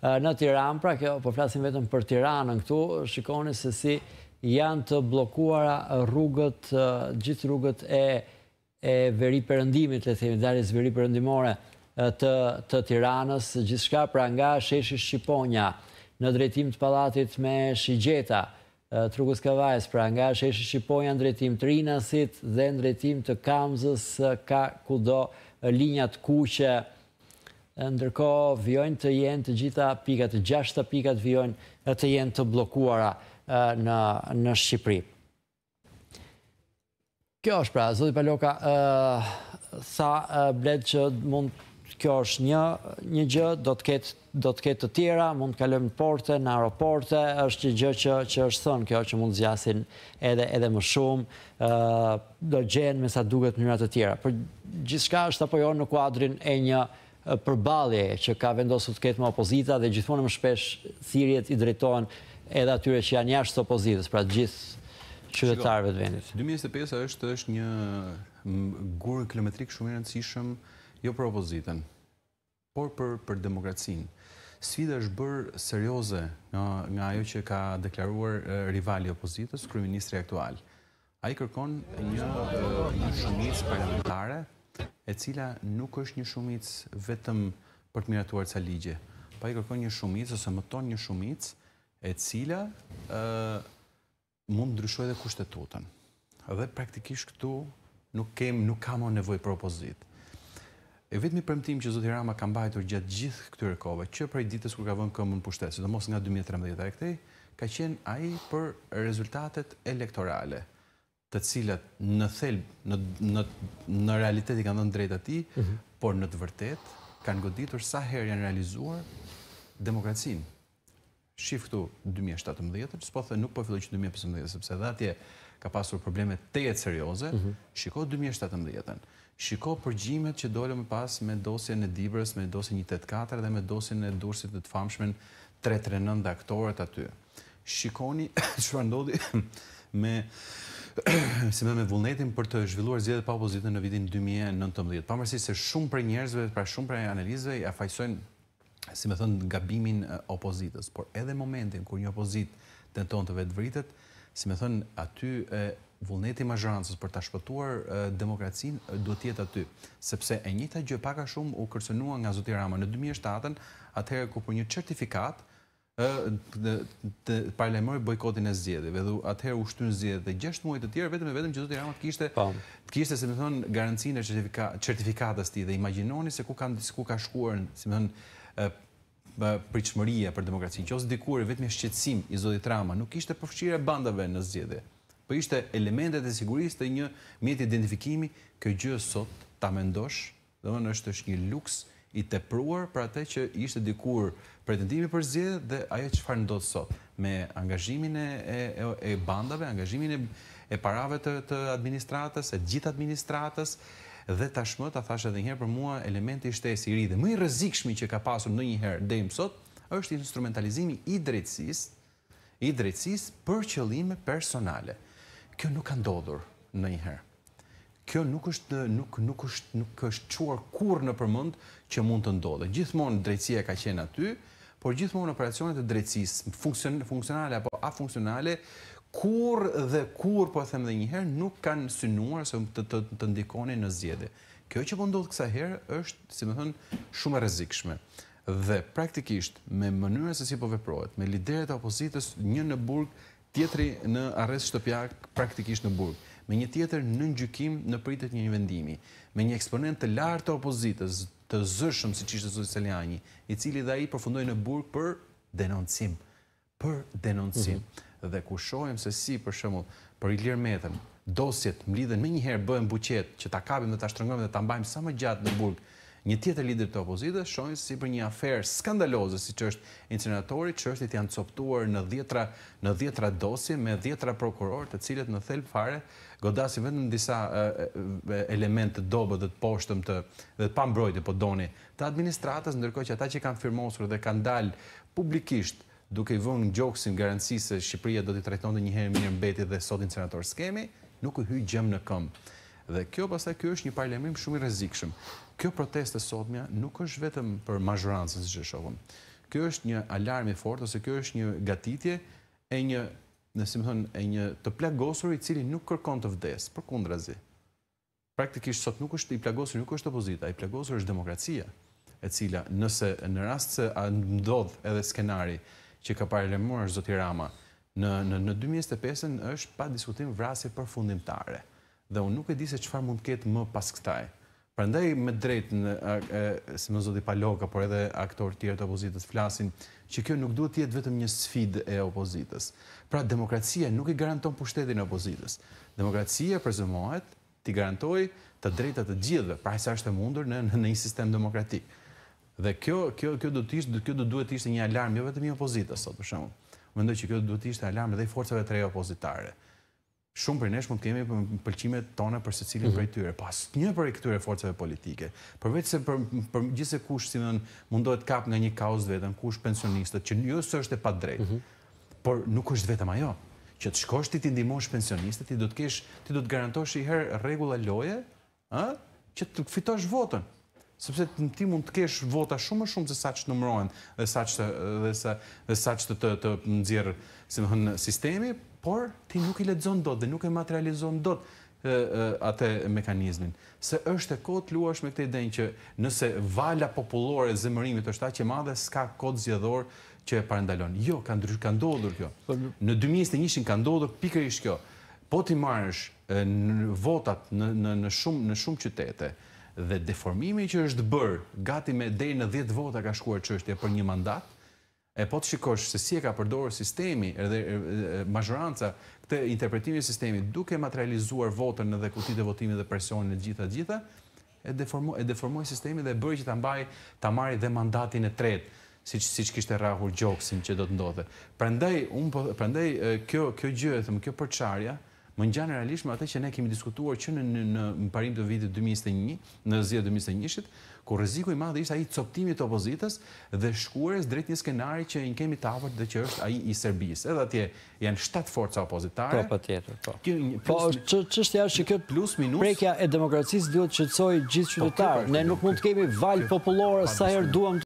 Eh, në Tiran, pra kjo po flasim vetëm për Tiran në këtu, shikoni se si janë të blokuara rrugët, eh, gjithë rrugët e veri përëndimit, le themi, dalis veri përëndimore eh, të Tiranës, gjithë shka pra nga sheshi Shqiponja, në drejtim të palatit me Shigjeta, rrugës Kavajs, pra nga sheshi Shqiponja në drejtim të Rinasit dhe në drejtim të Kamzës, ka kudo linjat kuqe, ndërko vjojnë të jenë të gjitha pikat, gjashta pikat vjojnë të jenë të blokuara në Shqipëri. Kjo është pra, Zodhi Paloka, tha bled që mund kjo është një gjë, do të ketë të tjera, mund të kalëm në porte, në aeroporte, është një gjë që është thënë kjo që mund të zjasin edhe më shumë, do gjenë me sa duket njërat të tjera. Për shka është apo jo në kuadrin e një përbalje që ka vendosur të ketë më opozita dhe gjithmonë më shpesh thirjet i drejtojnë edhe atyre që janë jashtë opozitës, pra gjithë qytetarëve të vendit. 2025 është është një gurë kilometrik shumë i rëndësishëm jo për opozitën, por për, për demokracinë. Sfida është bërë serioze nga, nga ajo që ka deklaruar rivali opozitës, kryeministri aktual. A i kërkon një, një shumicë parlamentare e cila nuk është një shumic vetëm për të miratuar ca ligje, pa i kërkoj një shumic, ose më tonë një shumic, e cila mund ndryshoj dhe kushtetutën. Dhe praktikisht këtu nuk kemë, nuk kam o nevoj për opozit. E vetë mi përmëtim që Zotë Hirama kam bajtur gjatë gjithë këtyre kove, që prej ditës kur ka vënë këmë në pushtesit, do mos nga 2013 e këtej, ka qenë aji për rezultatet elektorale të cilat në thelb, në realitet i kanë dhënë drejt ati, mhm. por në të vërtet kanë goditur sa herë janë realizuar demokracinë. Shifë këtu 2017, së po thë nuk po filloj që 2015, sepse dhe atje ka pasur probleme të jetë serioze, mhm. shiko 2017, shiko përgjimet që dole me pas me dosje në Dibërës, me dosje një 84 dhe me dosje në dursit të të famshmen 339 dhe aktorët aty. Shikoni që ndodhi, me si me me vullnetin për të zhvilluar zjedhe pa opozitën në vitin 2019. Pamërsi se shumë për njerëzve, pra shumë për analizve, ja fajsojnë, si me thënë, gabimin opozitës. Por edhe momentin kur një opozit të në të vetë vritet, si me thënë, aty e vullneti mazhërancës për të shpëtuar demokracin do tjetë aty. Sepse e njëta gjë paka shumë u kërsenua nga Zotirama në 2007, atëherë ku për një certifikatë, të parlamentarë bojkotin e zgjedhjeve. Dhe atëherë u shtyn zjedhe dhe 6 muaj të tjerë vetëm e vetëm që zoti Rama të kishte po. të kishte, më thonë garancinë e certifikatës ti dhe imagjinoni se ku kanë ka shkuar, si më thonë, pritshmëria për demokracinë. ose dikur vetëm shqetsim i zotit Rama nuk ishte përfshirë bandave në zgjedhje. Po ishte elementet e sigurisë të një mjeti identifikimi, kjo gjë sot ta mendosh, domethënë është është një luks i tepruar për atë që ishte dikur pretendimi për zgjedhje dhe ajo çfarë ndodh sot me angazhimin e, e, e bandave, angazhimin e, e parave të, të administratës, e gjithë administratës, dhe tashmë ta thash edhe njëherë për mua elementi i shtesë i ri dhe më i rrezikshëm që ka pasur ndonjëherë deri më sot është instrumentalizimi i drejtësisë, i drejtësisë për qëllime personale. Kjo nuk ka ndodhur ndonjëherë kjo nuk është nuk nuk është nuk është çuar kurrë në përmend që mund të ndodhe. Gjithmonë drejtësia ka qenë aty, por gjithmonë operacionet e drejtësisë funksionale apo afunksionale kurrë dhe kurrë po them edhe një herë nuk kanë synuar se të të, të ndikonin në zgjedhje. Kjo që po ndodh kësaj herë është, si më thon, shumë e rrezikshme. Dhe praktikisht me mënyrën se si po veprohet, me liderët e opozitës një në burg, tjetri në arrest shtëpiak praktikisht në burg me një tjetër në gjykim në pritet një vendimi, me një eksponent të lartë të opozitës, të zëshëm si ishte Zotë Seljani, i cili dhe ai përfundoj në burg për denoncim. Për denoncim. Mm -hmm. Dhe ku shohim se si, për shembull për i lirë metën, dosjet, mlidhen, me njëherë bëhem buqet, që ta kapim dhe ta shtrëngojmë dhe ta mbajmë sa më gjatë në burg, një tjetër lider të opozitës shohin si për një afer skandaloze si që është incineratori, që është i tjanë coptuar në djetra, në djetra dosje me djetra prokuror të cilet në thelë fare godasi vetëm disa e, element të dobë dhe të poshtëm të, dhe të pambrojtë, po doni të administratës, ndërkoj që ata që kanë firmosur dhe kanë dalë publikisht duke i vënë gjokësin garancisë se Shqipëria do t'i trajtonte një herë mirë mbeti dhe sot incineratori skemi, nuk u hyj gjem në këmbë. Dhe kjo pastaj kjo është një parlament shumë i rrezikshëm. Kjo e sotmja nuk është vetëm për majorancën siç e Kjo është një alarm i fortë ose kjo është një gatitje e një, nësi më thënë, e një të plagosur i cili nuk kërkon të vdesë, përkundrazi. Praktikisht sot nuk është i plagosur, nuk është opozita, i plagosur është demokracia, e cila nëse në rast se ndodh edhe skenari që ka parëlemuar zoti Rama në në në 2025-ën është pa diskutim vrasje përfundimtare dhe unë nuk e di se qëfar mund ketë më pas këtaj. Për ndaj me në, si më zodi Paloka, por edhe aktor tjerë të opozitës flasin, që kjo nuk duhet tjetë vetëm një sfid e opozitës. Pra demokracia nuk i garanton pushtetin e opozitës. Demokracia prezumohet t'i garantoj të drejtët të gjithëve, pra e sa është e mundur në një sistem demokratik. Dhe kjo duhet ishte një alarm, jo vetëm i opozitës, sot për shumë. Mendoj që kjo duhet ishte alarm edhe i forcëve të rejë opozitare shumë për nesh mund kemi pëlqimet tona për secilin cilin mhm. për prej tyre, pas një për këtyre forcave politike. Përveç se për, gjithse kush si nën mundohet kap nga një kaos vetëm, kush pensionistët, që jo se është e pa drejt, mhm. por nuk është vetëm ajo që të shkosh ti të ndihmosh pensionistët, ti do të kesh, ti do të garantosh i herë rregulla loje, që të fitosh votën sepse të ti mund të kesh vota shumë shumë se sa që të mërojen dhe sa që të, dhe sa, dhe të, të nëzirë si në sistemi, por ti nuk i ledzon do dhe nuk i materializon do të atë mekanizmin. Se është e kod të luash me këtë idejnë që nëse valja populore zëmërimit është ta që madhe, s'ka kod zjedhor që e parendalon. Jo, ka, ka ndodhur kjo. Po, në 2021 ka ndodhur pikër ishtë kjo. Po ti marrësh votat në, në, në, shumë, në shumë qytete, dhe deformimi që është bërë gati me dhej në 10 vota ka shkuar që është e për një mandat, e po të shikosh se si e ka përdorë sistemi edhe mazhoranca këte interpretimi e sistemi duke materializuar votën në dhe kutit e votimi dhe presionin në gjitha gjitha, e deformoj sistemi dhe bëri që të mbaj të marri dhe mandatin e tret si që kishtë e rahur gjokësin që do të ndodhe. Prendej, po, kjo gjëthëm, kjo përqarja, më një gjanë realisht atë që ne kemi diskutuar që në në parim të vitit 2021, në zhja 2021-shit, ku rëziku i madhë ishtë i coptimit të opozitës dhe shkuarës drejt një skenari që në kemi të avërt dhe që është ai i Serbis. Edhe atje janë shtetë forca opozitare. Po, po tjetër, po. Po, që është jashtë që këtë prekja e demokracisë duhet që të sojë gjithë po, qytetarë. Ne nuk mund të kemi valjë populore sa herë duam